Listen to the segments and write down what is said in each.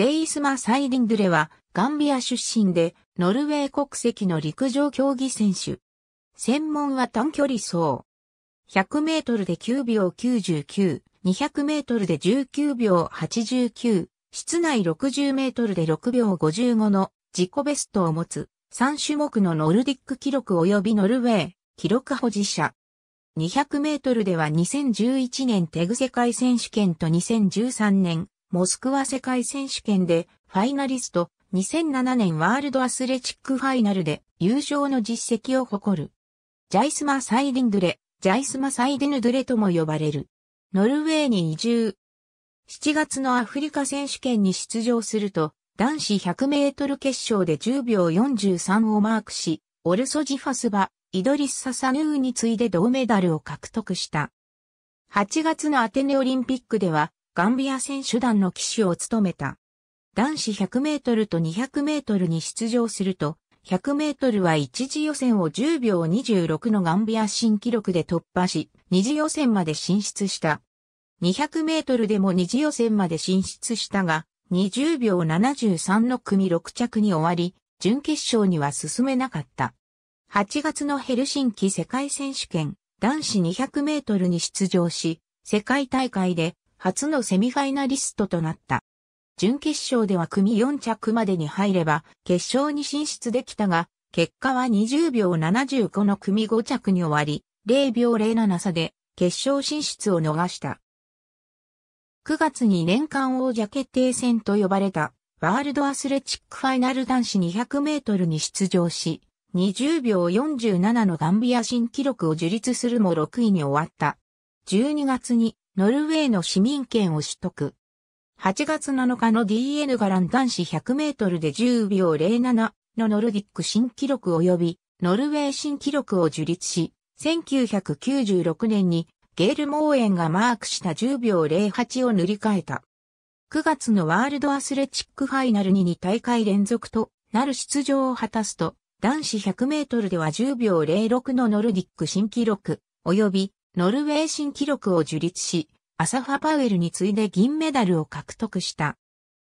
ジェイスマ・サイリングレは、ガンビア出身で、ノルウェー国籍の陸上競技選手。専門は短距離走。100メートルで9秒99、200メートルで19秒89、室内60メートルで6秒55の自己ベストを持つ3種目のノルディック記録及びノルウェー記録保持者。200メートルでは2011年テグ世界選手権と2013年モスクワ世界選手権でファイナリスト、2007年ワールドアスレチックファイナルで優勝の実績を誇る。ジャイスマ・サイディンドゥレ、ジャイスマ・サイディヌドゥレとも呼ばれる。ノルウェーに移住。7月のアフリカ選手権に出場すると、男子100メートル決勝で10秒43をマークし、オルソジファスバ、イドリス・ササヌーに次いで銅メダルを獲得した。8月のアテネオリンピックでは、ガンビア選手団の騎手を務めた。男子100メートルと200メートルに出場すると、100メートルは一次予選を10秒26のガンビア新記録で突破し、二次予選まで進出した。200メートルでも二次予選まで進出したが、20秒73の組6着に終わり、準決勝には進めなかった。8月のヘルシンキ世界選手権男子200メートルに出場し、世界大会で初のセミファイナリストとなった。準決勝では組4着までに入れば決勝に進出できたが、結果は20秒75の組5着に終わり、0秒07差で決勝進出を逃した。9月に年間王者決定戦と呼ばれたワールドアスレチックファイナル男子200メートルに出場し、20秒47のガンビア新記録を樹立するも6位に終わった。12月にノルウェーの市民権を取得。8月7日の DN ガラン男子100メートルで10秒07のノルディック新記録及びノルウェー新記録を樹立し、1996年にゲール・モーエンがマークした10秒08を塗り替えた。9月のワールドアスレチックファイナルに2大会連続となる出場を果たすと、男子100メートルでは10秒06のノルディック新記録、及びノルウェー新記録を樹立し、アサファ・パウエルに次いで銀メダルを獲得した。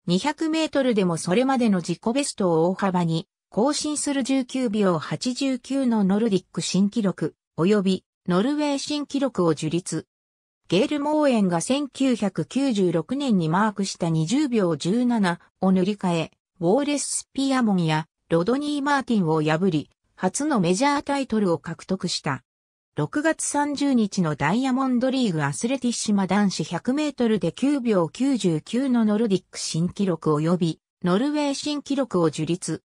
200メートルでもそれまでの自己ベストを大幅に更新する19秒89のノルディック新記録、及びノルウェー新記録を樹立。ゲール・モーエンが1996年にマークした20秒17を塗り替え、ウォーレス・ピアモンやロドニー・マーティンを破り、初のメジャータイトルを獲得した。6月30日のダイヤモンドリーグアスレティッシマ男子100メートルで9秒99のノルディック新記録及びノルウェー新記録を樹立。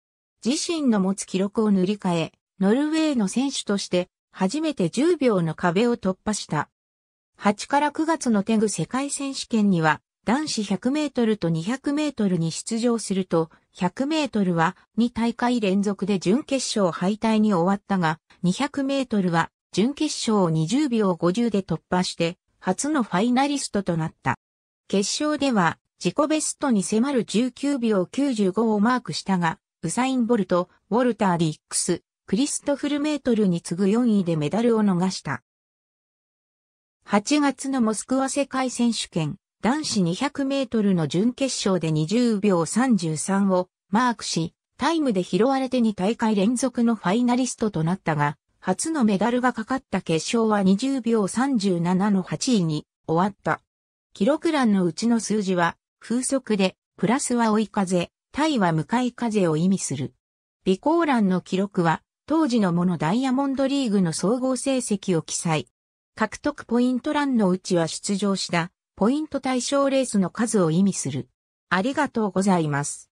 自身の持つ記録を塗り替え、ノルウェーの選手として初めて10秒の壁を突破した。8から9月のテグ世界選手権には男子100メートルと200メートルに出場すると、100メートルは2大会連続で準決勝敗退に終わったが、200メートルは準決勝を20秒50で突破して、初のファイナリストとなった。決勝では、自己ベストに迫る19秒95をマークしたが、ウサイン・ボルト、ウォルター・リックス、クリストフルメートルに次ぐ4位でメダルを逃した。8月のモスクワ世界選手権、男子200メートルの準決勝で20秒33をマークし、タイムで拾われて2大会連続のファイナリストとなったが、初のメダルがかかった決勝は20秒37の8位に終わった。記録欄のうちの数字は風速で、プラスは追い風、対は向かい風を意味する。備考欄の記録は当時のものダイヤモンドリーグの総合成績を記載。獲得ポイント欄のうちは出場したポイント対象レースの数を意味する。ありがとうございます。